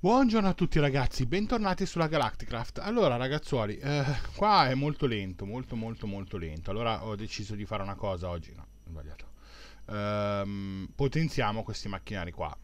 Buongiorno a tutti ragazzi, bentornati sulla Galacticraft. Allora ragazzuoli, eh, qua è molto lento, molto molto molto lento. Allora ho deciso di fare una cosa oggi, no, ho sbagliato. Ehm, potenziamo questi macchinari qua.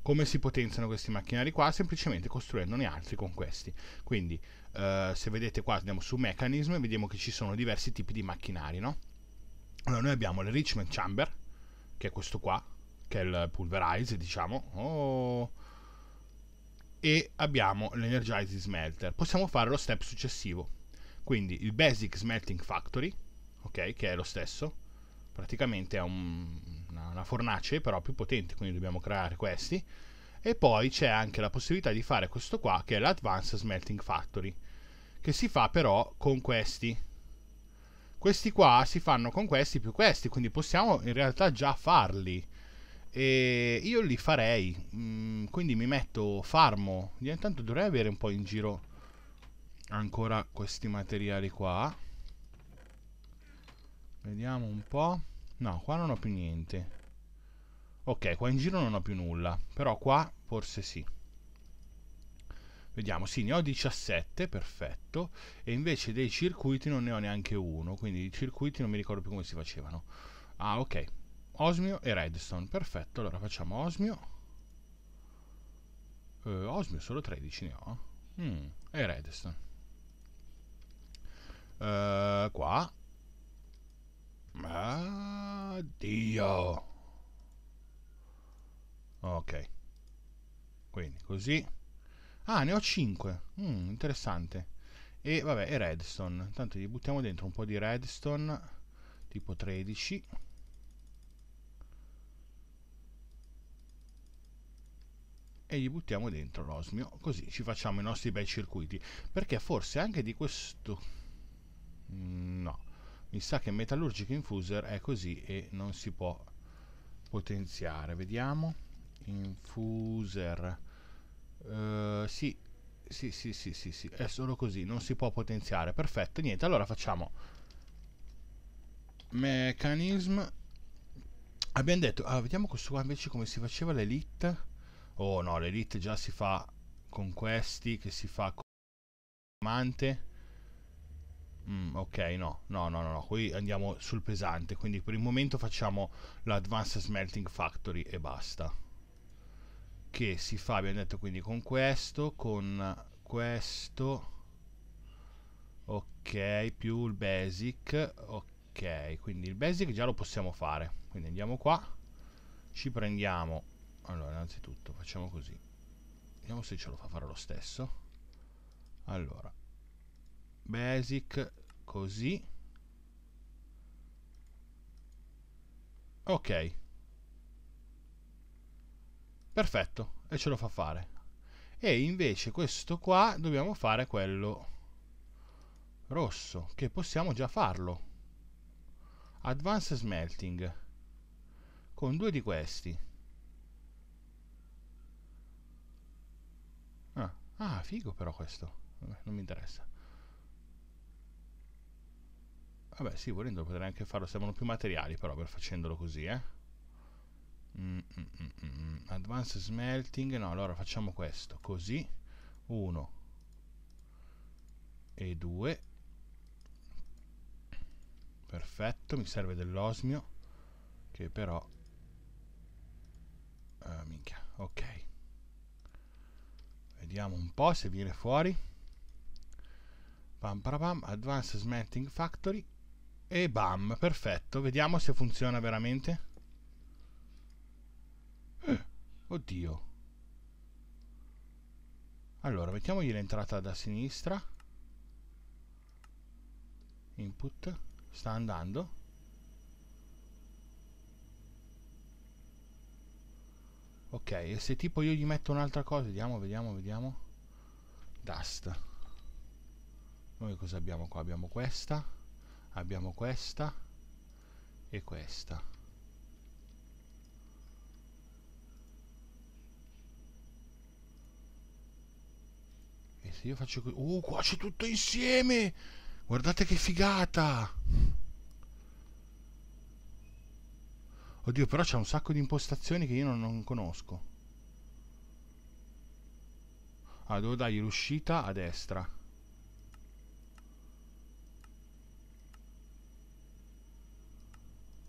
Come si potenziano questi macchinari qua? Semplicemente costruendone altri con questi. Quindi eh, se vedete qua andiamo su Mechanism e vediamo che ci sono diversi tipi di macchinari, no? Allora noi abbiamo l'Enrichment Chamber, che è questo qua, che è il Pulverize, diciamo. Oh e abbiamo l'Energize Smelter. Possiamo fare lo step successivo, quindi il Basic Smelting Factory, ok, che è lo stesso, praticamente è un, una, una fornace però più potente, quindi dobbiamo creare questi, e poi c'è anche la possibilità di fare questo qua, che è l'Advanced Smelting Factory, che si fa però con questi. Questi qua si fanno con questi più questi, quindi possiamo in realtà già farli e io li farei, mm, quindi mi metto farmo. Io intanto dovrei avere un po' in giro ancora questi materiali qua. Vediamo un po'. No, qua non ho più niente. Ok, qua in giro non ho più nulla. Però qua forse sì. Vediamo, sì, ne ho 17, perfetto. E invece dei circuiti non ne ho neanche uno. Quindi i circuiti non mi ricordo più come si facevano. Ah, ok osmio e redstone, perfetto, allora facciamo osmio, eh, osmio solo 13 ne ho, mm, e redstone, eh, qua, ma ok, quindi così, ah ne ho 5, mm, interessante, e vabbè, e redstone, tanto gli buttiamo dentro un po' di redstone, tipo 13, e gli buttiamo dentro l'osmio, così ci facciamo i nostri bei circuiti, perché forse anche di questo... Mm, no, mi sa che metallurgico infuser è così e non si può potenziare, vediamo, infuser, uh, sì, sì, sì, sì, sì, sì, è solo così, non si può potenziare, perfetto, niente, allora facciamo meccanism abbiamo detto, ah, vediamo questo qua invece come si faceva l'elite, oh no, l'elite già si fa con questi, che si fa con diamante. Mm, ok, no, no, no, no, no, qui andiamo sul pesante, quindi per il momento facciamo l'Advanced Smelting Factory e basta. Che si fa, abbiamo detto, quindi con questo, con questo, ok, più il basic, ok, quindi il basic già lo possiamo fare, quindi andiamo qua, ci prendiamo allora innanzitutto facciamo così vediamo se ce lo fa fare lo stesso allora basic così ok perfetto e ce lo fa fare e invece questo qua dobbiamo fare quello rosso che possiamo già farlo advanced smelting con due di questi Ah, figo però questo. Vabbè, non mi interessa. Vabbè, sì, volendo potrei anche farlo. Servono più materiali però per facendolo così, eh. Mm, mm, mm, mm, mm. Advanced smelting. No, allora facciamo questo. Così. Uno. E due. Perfetto, mi serve dell'osmio. Che però... Ah, minchia, ok. Vediamo un po' se viene fuori. Pam, pam, Advanced Smelting Factory. E bam, perfetto. Vediamo se funziona veramente. Eh, oddio. Allora, mettiamogli l'entrata da sinistra. Input. Sta andando. ok e se tipo io gli metto un'altra cosa vediamo vediamo vediamo dust noi cosa abbiamo qua abbiamo questa abbiamo questa e questa e se io faccio qui uh qua c'è tutto insieme guardate che figata Oddio, però c'è un sacco di impostazioni che io non, non conosco. Ah, devo dargli l'uscita a destra.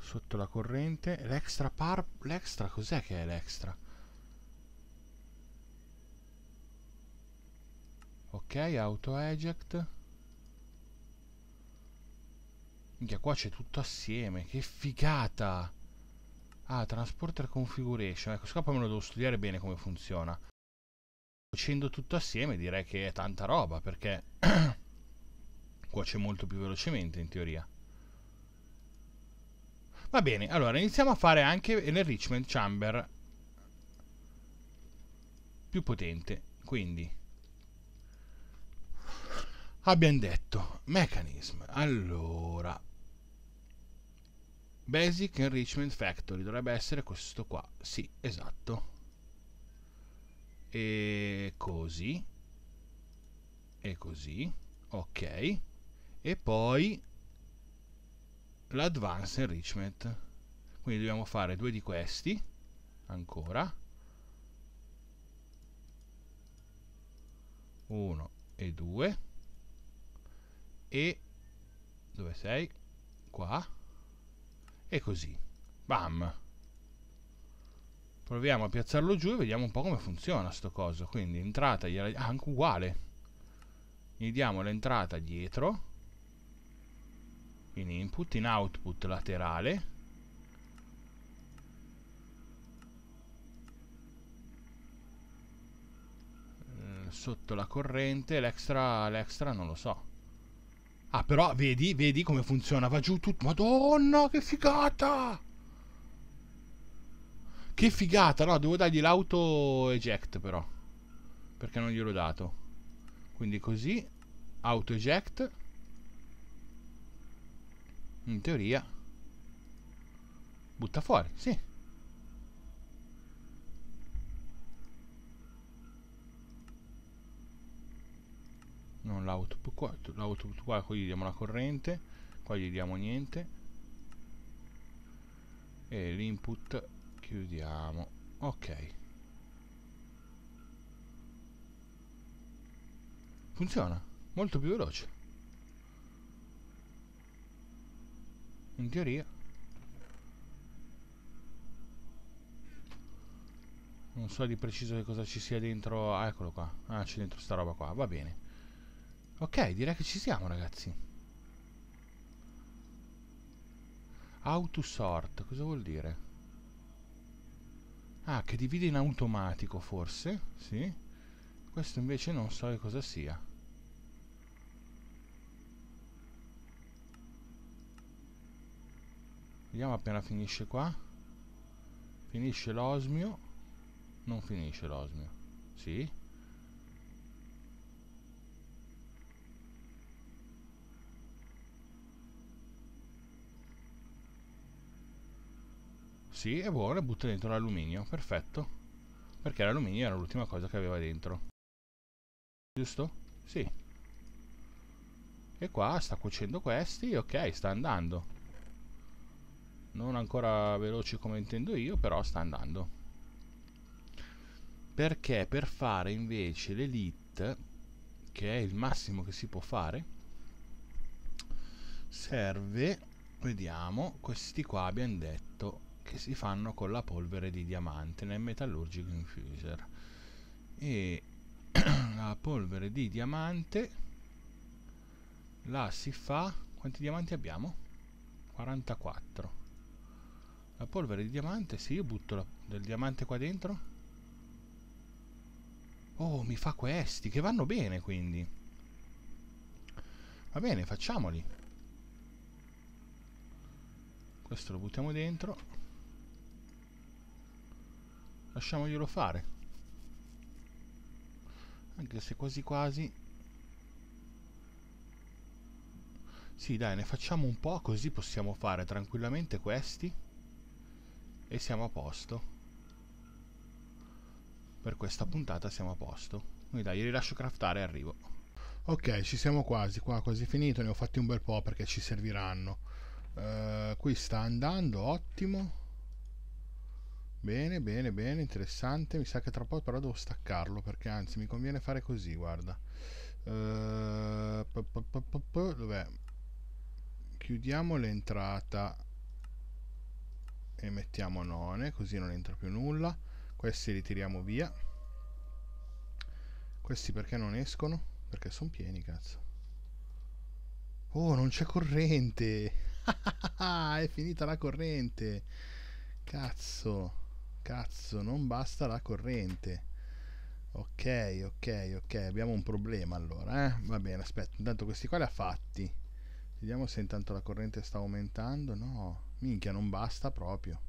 Sotto la corrente. L'extra par... L'extra cos'è che è l'extra? Ok, auto eject. Minchia, qua c'è tutto assieme. Che figata! Ah, transporter configuration. Ecco, scopo me lo devo studiare bene come funziona. Cuocendo tutto assieme direi che è tanta roba, perché cuoce molto più velocemente in teoria. Va bene, allora iniziamo a fare anche l'enrichment chamber più potente. Quindi abbiamo detto mechanism. Allora, Basic Enrichment Factory, dovrebbe essere questo qua, sì, esatto. E così. E così, ok. E poi l'Advanced Enrichment. Quindi dobbiamo fare due di questi, ancora. Uno e due. E dove sei? Qua e così. Bam! Proviamo a piazzarlo giù e vediamo un po' come funziona sto coso. Quindi entrata, gliela... ah, anche uguale. Gli diamo l'entrata dietro, in input, in output laterale. Eh, sotto la corrente, l'extra non lo so. Ah, però vedi, vedi come funziona. Va giù tutto. Madonna, che figata! Che figata, no, devo dargli l'auto eject però. Perché non gliel'ho dato. Quindi così, auto eject. In teoria. Butta fuori, sì. non l'output qua, l'output qua, qui gli diamo la corrente, qua gli diamo niente e l'input chiudiamo, ok. Funziona, molto più veloce. In teoria. Non so di preciso che cosa ci sia dentro. Ah, eccolo qua. Ah, c'è dentro sta roba qua. Va bene. Ok, direi che ci siamo ragazzi. How cosa vuol dire? Ah, che divide in automatico forse, sì. Questo invece non so che cosa sia. Vediamo appena finisce qua. Finisce l'osmio. Non finisce l'osmio. Sì. Sì, è buono, butta dentro l'alluminio, perfetto. Perché l'alluminio era l'ultima cosa che aveva dentro. Giusto? Sì. E qua sta cuocendo questi, ok, sta andando. Non ancora veloci come intendo io, però sta andando. Perché per fare invece l'elite, che è il massimo che si può fare, serve, vediamo, questi qua abbiamo detto che si fanno con la polvere di diamante nel metallurgico infuser e la polvere di diamante la si fa quanti diamanti abbiamo? 44 la polvere di diamante se io butto la, del diamante qua dentro oh mi fa questi che vanno bene quindi va bene facciamoli questo lo buttiamo dentro lasciamoglielo fare anche se quasi quasi sì dai ne facciamo un po' così possiamo fare tranquillamente questi e siamo a posto per questa puntata siamo a posto quindi dai li lascio craftare e arrivo ok ci siamo quasi qua quasi finito ne ho fatti un bel po' perché ci serviranno uh, qui sta andando ottimo Bene, bene, bene, interessante. Mi sa che tra poco però devo staccarlo perché anzi mi conviene fare così, guarda. Eh, dov'è? Chiudiamo l'entrata e mettiamo none, così non entra più nulla. Questi li tiriamo via. Questi perché non escono? Perché sono pieni, cazzo. Oh, non c'è corrente! È finita la corrente! Cazzo! Cazzo, non basta la corrente. Ok, ok, ok, abbiamo un problema allora, eh? Va bene, aspetta, intanto questi qua li ha fatti. Vediamo se intanto la corrente sta aumentando. No, minchia, non basta proprio.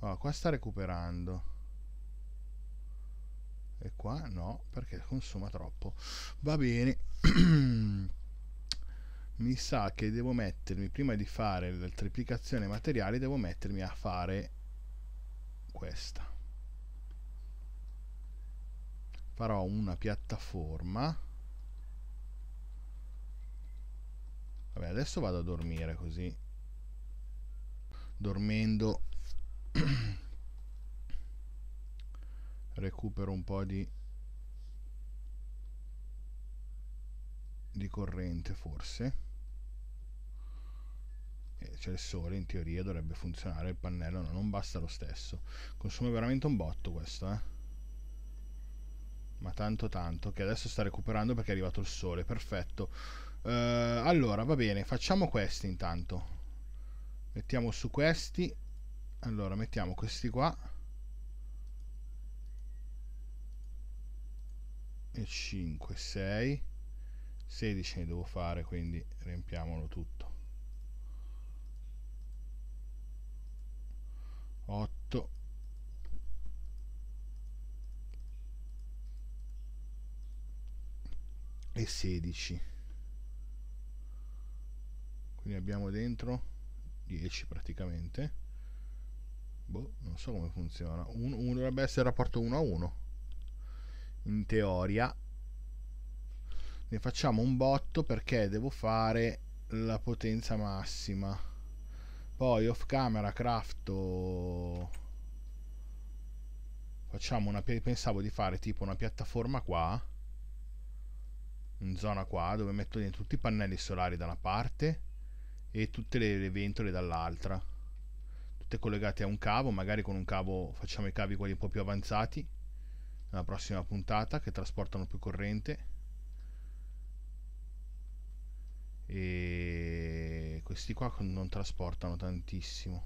Oh, qua sta recuperando. E qua no, perché consuma troppo. Va bene. mi sa che devo mettermi, prima di fare la triplicazione materiali, devo mettermi a fare questa. Farò una piattaforma. Vabbè, adesso vado a dormire così. Dormendo recupero un po' di di corrente forse c'è cioè il sole, in teoria dovrebbe funzionare il pannello, no, non basta lo stesso. Consuma veramente un botto questo, eh. Ma tanto tanto, che adesso sta recuperando perché è arrivato il sole, perfetto. Uh, allora, va bene, facciamo questi intanto. Mettiamo su questi. Allora, mettiamo questi qua. E 5, 6. 16 ne devo fare, quindi riempiamolo tutto. 8 e 16 quindi abbiamo dentro 10 praticamente boh, non so come funziona un, un, dovrebbe essere il rapporto 1 a 1 in teoria ne facciamo un botto perché devo fare la potenza massima poi off camera crafto facciamo una pensavo di fare tipo una piattaforma qua in zona qua dove metto dentro tutti i pannelli solari da una parte e tutte le, le ventole dall'altra tutte collegate a un cavo magari con un cavo facciamo i cavi quelli un po' più avanzati nella prossima puntata che trasportano più corrente e questi qua non trasportano tantissimo.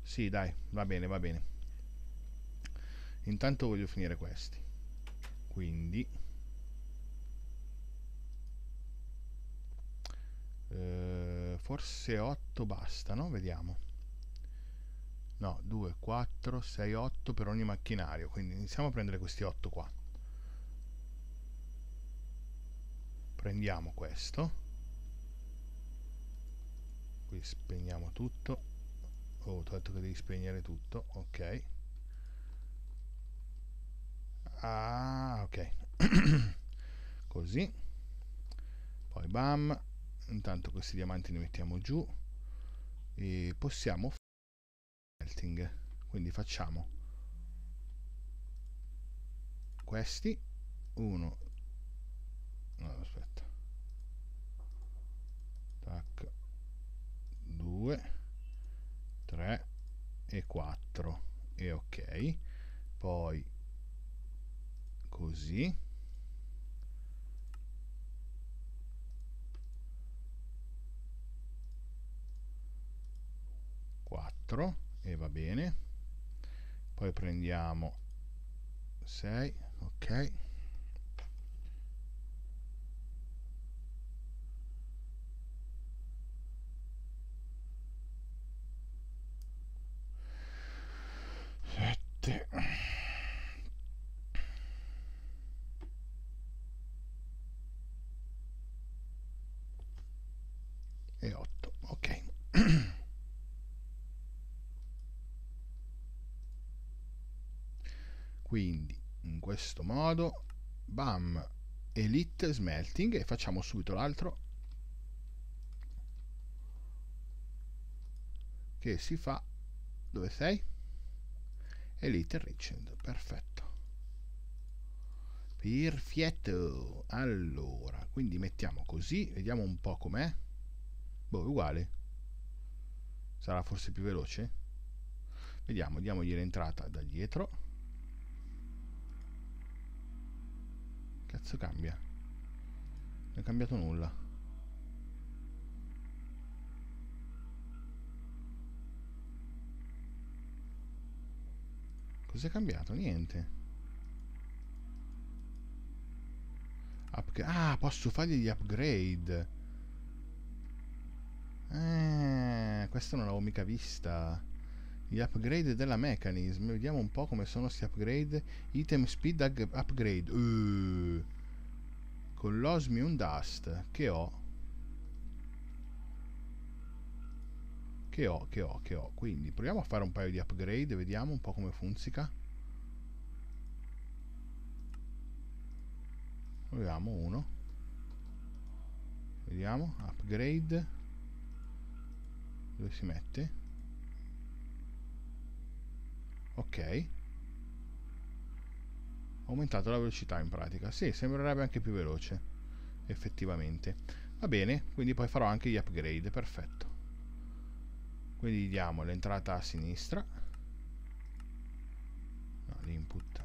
Sì, dai, va bene, va bene. Intanto voglio finire questi. Quindi... Eh, forse 8 bastano, vediamo. No, 2, 4, 6, 8 per ogni macchinario. Quindi iniziamo a prendere questi 8 qua. Prendiamo questo qui spegniamo tutto oh, ho detto che devi spegnere tutto ok ah ok così poi bam intanto questi diamanti li mettiamo giù e possiamo fare melting quindi facciamo questi uno no aspetta e 4 e ok poi così e va bene poi prendiamo 6 ok quindi in questo modo bam elite smelting e facciamo subito l'altro che si fa dove sei? elite enriched perfetto perfetto allora quindi mettiamo così vediamo un po' com'è boh uguale sarà forse più veloce vediamo diamogli l'entrata da dietro Cazzo cambia? Non è cambiato nulla. Cos'è cambiato? Niente. ah, posso fargli gli upgrade. Eh, questa non l'avevo mica vista gli upgrade della mechanism vediamo un po' come sono questi upgrade item speed upgrade uh, con l'osmium dust che ho che ho che ho che ho quindi proviamo a fare un paio di upgrade vediamo un po' come funziona. proviamo uno vediamo upgrade dove si mette ok ho aumentato la velocità in pratica sì sembrerebbe anche più veloce effettivamente va bene quindi poi farò anche gli upgrade perfetto quindi diamo l'entrata a sinistra no, l'input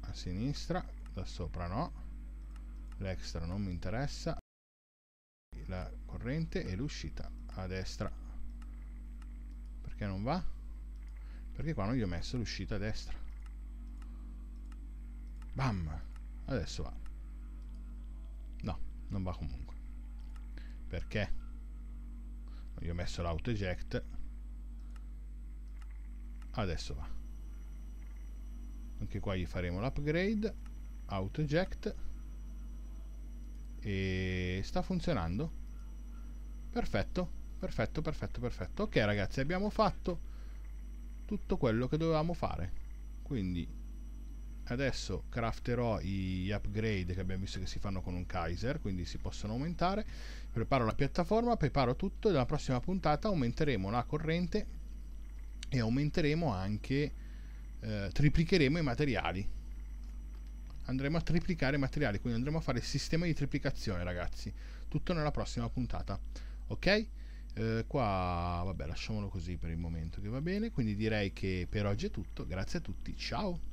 a sinistra da sopra no l'extra non mi interessa la corrente e l'uscita a destra perché non va? Perché qua non gli ho messo l'uscita a destra. Bam! Adesso va. No, non va comunque. Perché? Non gli ho messo l'auto eject. Adesso va. Anche qua gli faremo l'upgrade. Auto eject. E sta funzionando. Perfetto, perfetto, perfetto, perfetto. Ok ragazzi, abbiamo fatto tutto quello che dovevamo fare quindi adesso crafterò gli upgrade che abbiamo visto che si fanno con un Kaiser quindi si possono aumentare preparo la piattaforma, preparo tutto e nella prossima puntata aumenteremo la corrente e aumenteremo anche eh, triplicheremo i materiali andremo a triplicare i materiali quindi andremo a fare il sistema di triplicazione ragazzi tutto nella prossima puntata ok? Eh, qua vabbè lasciamolo così per il momento che va bene, quindi direi che per oggi è tutto, grazie a tutti, ciao!